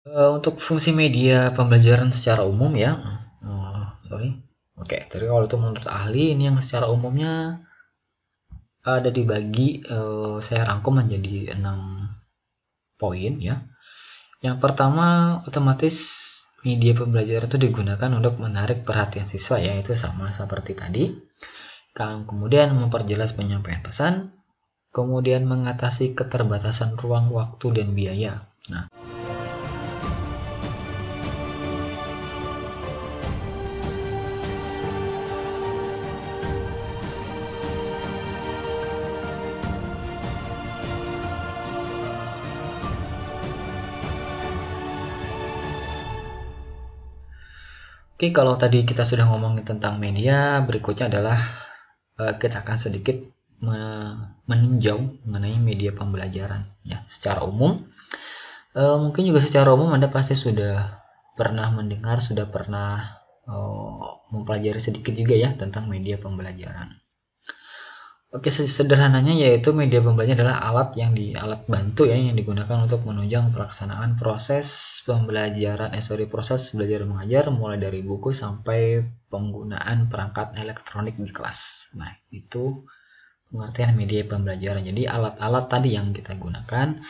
Eh, untuk fungsi media pembelajaran secara umum ya, oh, sorry. Oke, jadi kalau itu menurut ahli ini yang secara umumnya ada dibagi, uh, saya rangkum menjadi enam poin ya. Yang pertama, otomatis media pembelajaran itu digunakan untuk menarik perhatian siswa ya, itu sama seperti tadi. kemudian memperjelas penyampaian pesan, kemudian mengatasi keterbatasan ruang, waktu, dan biaya. Nah Oke, kalau tadi kita sudah ngomongin tentang media, berikutnya adalah uh, kita akan sedikit meninjau mengenai media pembelajaran ya secara umum. Uh, mungkin juga secara umum Anda pasti sudah pernah mendengar, sudah pernah uh, mempelajari sedikit juga ya tentang media pembelajaran. Oke, sederhananya yaitu media pembelajaran adalah alat yang di alat bantu ya yang digunakan untuk menunjang pelaksanaan proses pembelajaran eh sorry, proses belajar mengajar mulai dari buku sampai penggunaan perangkat elektronik di kelas. Nah, itu pengertian media pembelajaran. Jadi alat-alat tadi yang kita gunakan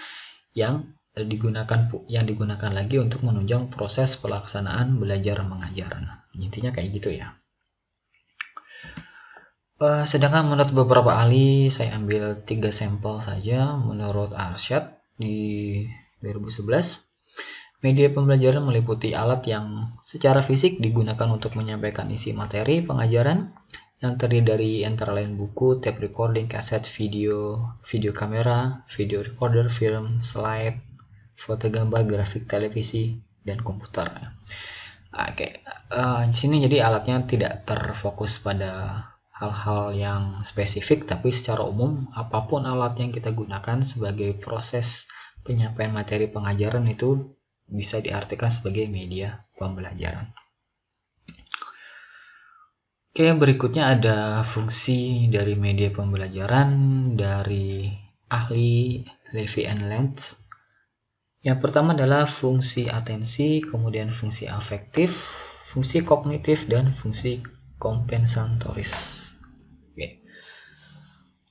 yang digunakan yang digunakan lagi untuk menunjang proses pelaksanaan belajar mengajar. Nah, intinya kayak gitu ya. Uh, sedangkan menurut beberapa ahli, saya ambil tiga sampel saja. Menurut Arsyad di 2011, media pembelajaran meliputi alat yang secara fisik digunakan untuk menyampaikan isi materi pengajaran yang terdiri dari antara lain buku, tape recording, kaset, video, video kamera, video recorder, film, slide, foto gambar, grafik televisi, dan komputer. Oke, okay. uh, eh, di sini jadi alatnya tidak terfokus pada hal-hal yang spesifik tapi secara umum apapun alat yang kita gunakan sebagai proses penyampaian materi pengajaran itu bisa diartikan sebagai media pembelajaran. Oke, berikutnya ada fungsi dari media pembelajaran dari ahli Levy and Lentz. Yang pertama adalah fungsi atensi, kemudian fungsi afektif, fungsi kognitif, dan fungsi kompensatoris. Oke.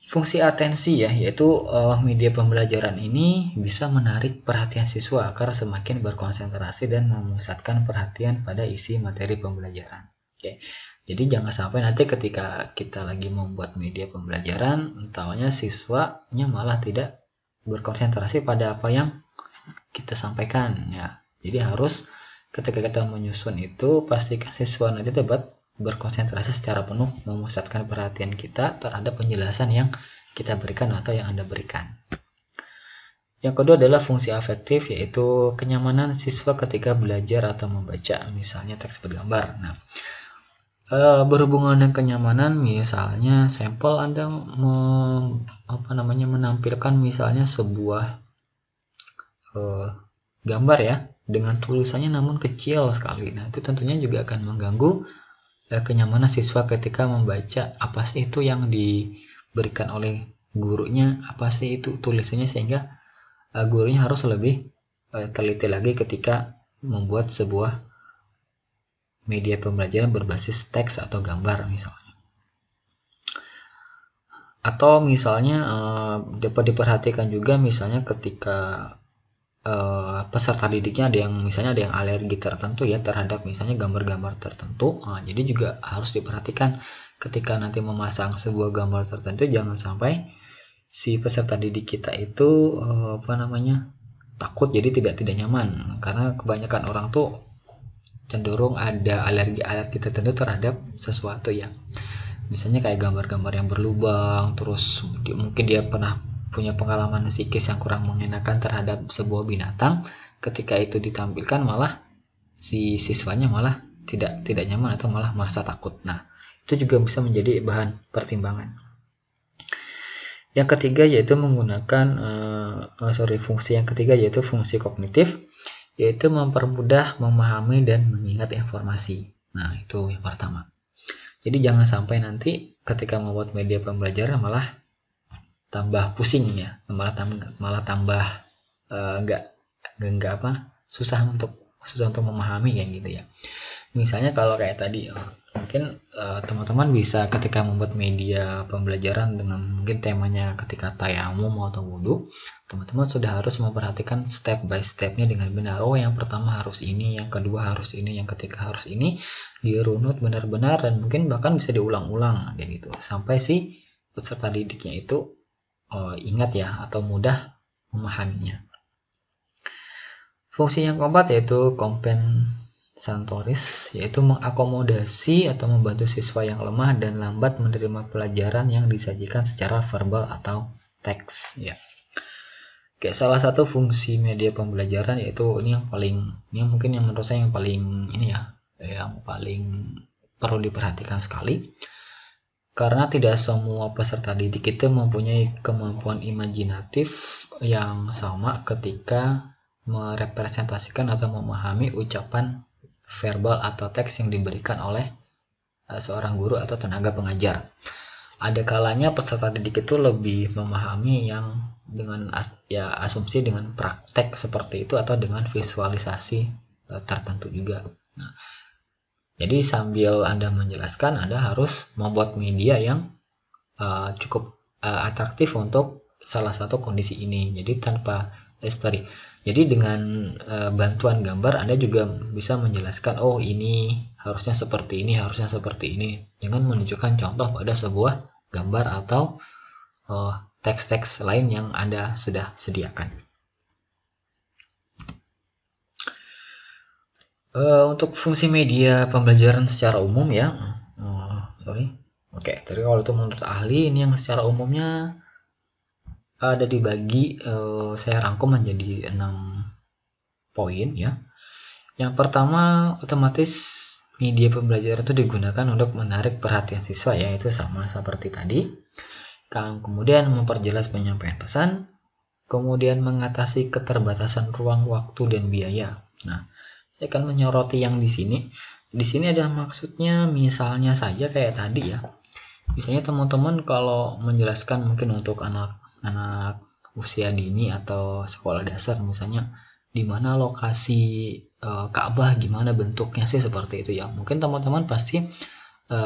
Fungsi atensi ya, yaitu uh, media pembelajaran ini bisa menarik perhatian siswa agar semakin berkonsentrasi dan memusatkan perhatian pada isi materi pembelajaran. Oke. Jadi jangan sampai nanti ketika kita lagi membuat media pembelajaran, entahnya siswanya malah tidak berkonsentrasi pada apa yang kita sampaikan ya. Jadi harus ketika kita menyusun itu pastikan siswa nanti dapat berkonsentrasi secara penuh memusatkan perhatian kita terhadap penjelasan yang kita berikan atau yang Anda berikan. Yang kedua adalah fungsi afektif yaitu kenyamanan siswa ketika belajar atau membaca misalnya teks bergambar. Nah, eh, berhubungan dengan kenyamanan misalnya sampel Anda mem, apa namanya menampilkan misalnya sebuah eh, gambar ya dengan tulisannya namun kecil sekali. Nah, itu tentunya juga akan mengganggu ya, kenyamanan siswa ketika membaca apa sih itu yang diberikan oleh gurunya apa sih itu tulisannya sehingga uh, gurunya harus lebih uh, teliti lagi ketika membuat sebuah media pembelajaran berbasis teks atau gambar misalnya atau misalnya dapat eh, diperhatikan juga misalnya ketika uh, peserta didiknya ada yang misalnya ada yang alergi tertentu ya terhadap misalnya gambar-gambar tertentu nah, jadi juga harus diperhatikan ketika nanti memasang sebuah gambar tertentu jangan sampai si peserta didik kita itu uh, apa namanya takut jadi tidak tidak nyaman karena kebanyakan orang tuh cenderung ada alergi-alergi tertentu terhadap sesuatu ya misalnya kayak gambar-gambar yang berlubang terus mungkin dia pernah punya pengalaman psikis yang kurang mengenakan terhadap sebuah binatang ketika itu ditampilkan malah si siswanya malah tidak tidak nyaman atau malah merasa takut nah itu juga bisa menjadi bahan pertimbangan yang ketiga yaitu menggunakan uh, sorry fungsi yang ketiga yaitu fungsi kognitif yaitu mempermudah memahami dan mengingat informasi nah itu yang pertama jadi jangan sampai nanti ketika membuat media pembelajaran malah tambah pusing ya malah tambah malah tambah eh, nggak uh, nggak apa susah untuk susah untuk memahami kayak gitu ya misalnya kalau kayak tadi oh, mungkin eh, teman-teman uh, bisa ketika membuat media pembelajaran dengan mungkin temanya ketika tayamum atau wudhu teman-teman sudah harus memperhatikan step by stepnya dengan benar oh yang pertama harus ini yang kedua harus ini yang ketiga harus ini dirunut benar-benar dan mungkin bahkan bisa diulang-ulang kayak gitu sampai si peserta didiknya itu uh, ingat ya atau mudah memahaminya. Fungsi yang keempat yaitu kompensatoris, yaitu mengakomodasi atau membantu siswa yang lemah dan lambat menerima pelajaran yang disajikan secara verbal atau teks. Ya. Oke, salah satu fungsi media pembelajaran yaitu ini yang paling, ini mungkin yang menurut saya yang paling ini ya, yang paling perlu diperhatikan sekali karena tidak semua peserta didik itu mempunyai kemampuan imajinatif yang sama ketika merepresentasikan atau memahami ucapan verbal atau teks yang diberikan oleh eh, seorang guru atau tenaga pengajar. Ada kalanya peserta didik itu lebih memahami yang dengan as, ya asumsi dengan praktek seperti itu atau dengan visualisasi eh, tertentu juga. Nah, jadi sambil Anda menjelaskan, Anda harus membuat media yang uh, cukup uh, atraktif untuk salah satu kondisi ini. Jadi tanpa eh, Jadi dengan uh, bantuan gambar Anda juga bisa menjelaskan oh ini harusnya seperti ini, harusnya seperti ini dengan menunjukkan contoh pada sebuah gambar atau uh, teks -teks lain yang Anda sudah sediakan. Eh, untuk fungsi media pembelajaran secara umum ya, oh, sorry. Oke, okay, jadi kalau itu menurut ahli ini yang secara umumnya ada dibagi, uh, saya rangkum menjadi enam poin ya. Yang pertama, otomatis media pembelajaran itu digunakan untuk menarik perhatian siswa ya, itu sama seperti tadi. Kemudian memperjelas penyampaian pesan, kemudian mengatasi keterbatasan ruang, waktu, dan biaya. Nah, saya akan menyoroti yang di sini di sini ada maksudnya misalnya saja kayak tadi ya misalnya teman-teman kalau menjelaskan mungkin untuk anak-anak usia dini atau sekolah dasar misalnya di mana lokasi e, Ka'bah gimana bentuknya sih seperti itu ya mungkin teman-teman pasti e,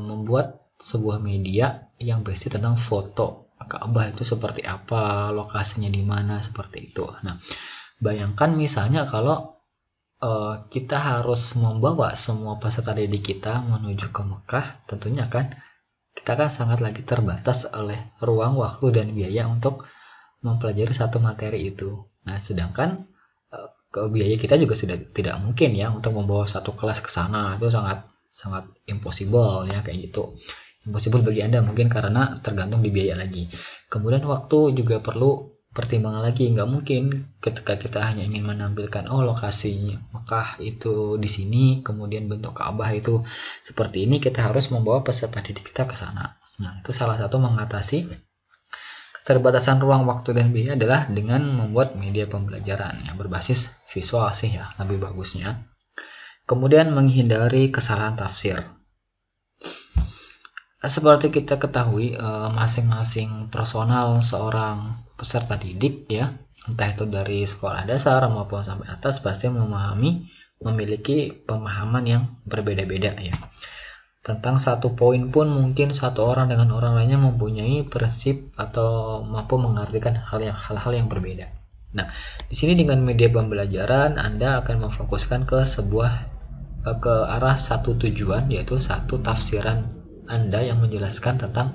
membuat sebuah media yang berisi tentang foto Ka'bah itu seperti apa lokasinya di mana seperti itu nah bayangkan misalnya kalau uh, kita harus membawa semua peserta didik kita menuju ke Mekah, tentunya kan kita kan sangat lagi terbatas oleh ruang, waktu, dan biaya untuk mempelajari satu materi itu. Nah, sedangkan eh, ke biaya kita juga sudah tidak mungkin ya untuk membawa satu kelas ke sana itu sangat sangat impossible ya kayak gitu impossible bagi anda mungkin karena tergantung di biaya lagi kemudian waktu juga perlu pertimbangan lagi nggak mungkin ketika kita hanya ingin menampilkan oh lokasinya Mekah itu di sini kemudian bentuk Ka'bah itu seperti ini kita harus membawa peserta didik kita ke sana nah itu salah satu mengatasi keterbatasan ruang waktu dan biaya adalah dengan membuat media pembelajaran yang berbasis visual sih ya lebih bagusnya kemudian menghindari kesalahan tafsir seperti kita ketahui eh, masing-masing personal seorang peserta didik ya entah itu dari sekolah dasar maupun sampai atas pasti memahami memiliki pemahaman yang berbeda-beda ya tentang satu poin pun mungkin satu orang dengan orang lainnya mempunyai prinsip atau mampu mengartikan hal yang hal-hal yang berbeda. Nah, di sini dengan media pembelajaran Anda akan memfokuskan ke sebuah eh, ke arah satu tujuan yaitu satu tafsiran anda yang menjelaskan tentang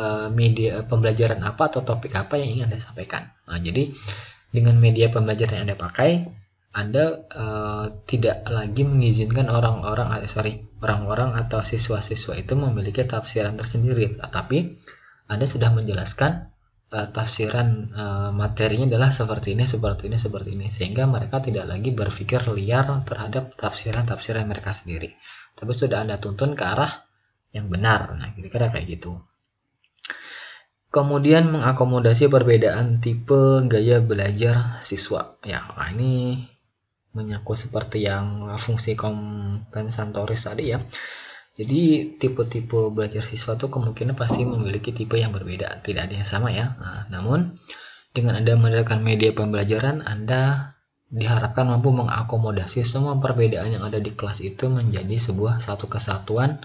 eh, media pembelajaran apa atau topik apa yang ingin Anda sampaikan. Nah, jadi dengan media pembelajaran yang Anda pakai, Anda uh, tidak lagi mengizinkan orang-orang eh, sorry, orang-orang atau siswa-siswa itu memiliki tafsiran tersendiri, tapi Anda sudah menjelaskan uh, tafsiran uh, materinya adalah seperti ini, seperti ini, seperti ini, sehingga mereka tidak lagi berpikir liar terhadap tafsiran-tafsiran mereka sendiri. Tapi sudah Anda tuntun ke arah yang benar. Nah, kira-kira kayak gitu. Kemudian mengakomodasi perbedaan tipe gaya belajar siswa. Ya, nah ini menyangkut seperti yang fungsi kompensatoris tadi ya. Jadi tipe-tipe belajar siswa itu kemungkinan pasti memiliki tipe yang berbeda, tidak ada yang sama ya. Nah, namun dengan Anda menggunakan media pembelajaran, Anda diharapkan mampu mengakomodasi semua perbedaan yang ada di kelas itu menjadi sebuah satu kesatuan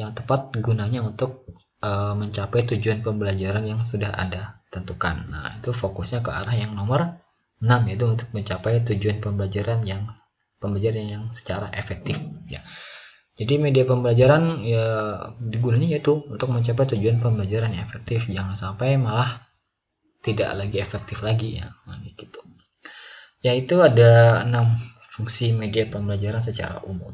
yang tepat gunanya untuk uh, mencapai tujuan pembelajaran yang sudah ada tentukan. Nah, itu fokusnya ke arah yang nomor 6 yaitu untuk mencapai tujuan pembelajaran yang pembelajaran yang secara efektif ya. Jadi media pembelajaran ya digunanya yaitu untuk mencapai tujuan pembelajaran yang efektif. Jangan sampai malah tidak lagi efektif lagi ya. Nah, gitu. Yaitu ada enam fungsi media pembelajaran secara umum.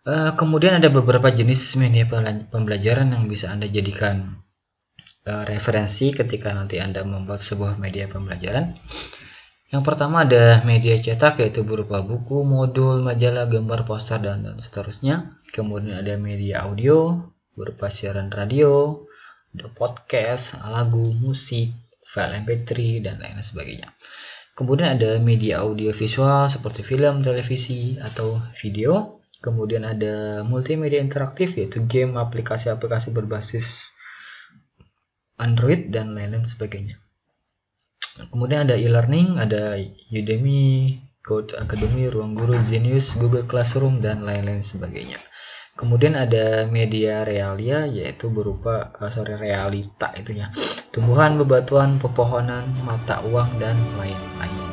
Uh, kemudian ada beberapa jenis media pembelajaran yang bisa Anda jadikan uh, referensi ketika nanti Anda membuat sebuah media pembelajaran. Yang pertama ada media cetak yaitu berupa buku, modul, majalah, gambar, poster, dan, dan seterusnya. Kemudian ada media audio berupa siaran radio, podcast, lagu, musik, file MP3, dan lain sebagainya. Kemudian ada media audio visual seperti film, televisi, atau video. Kemudian ada multimedia interaktif yaitu game, aplikasi-aplikasi berbasis Android dan lain-lain sebagainya. Kemudian ada e-learning, ada Udemy, Code Academy, Ruang Guru, Zenius Google Classroom dan lain-lain sebagainya. Kemudian ada media realia yaitu berupa uh, sorry realita itunya Tumbuhan, bebatuan, pepohonan, mata uang dan lain-lain.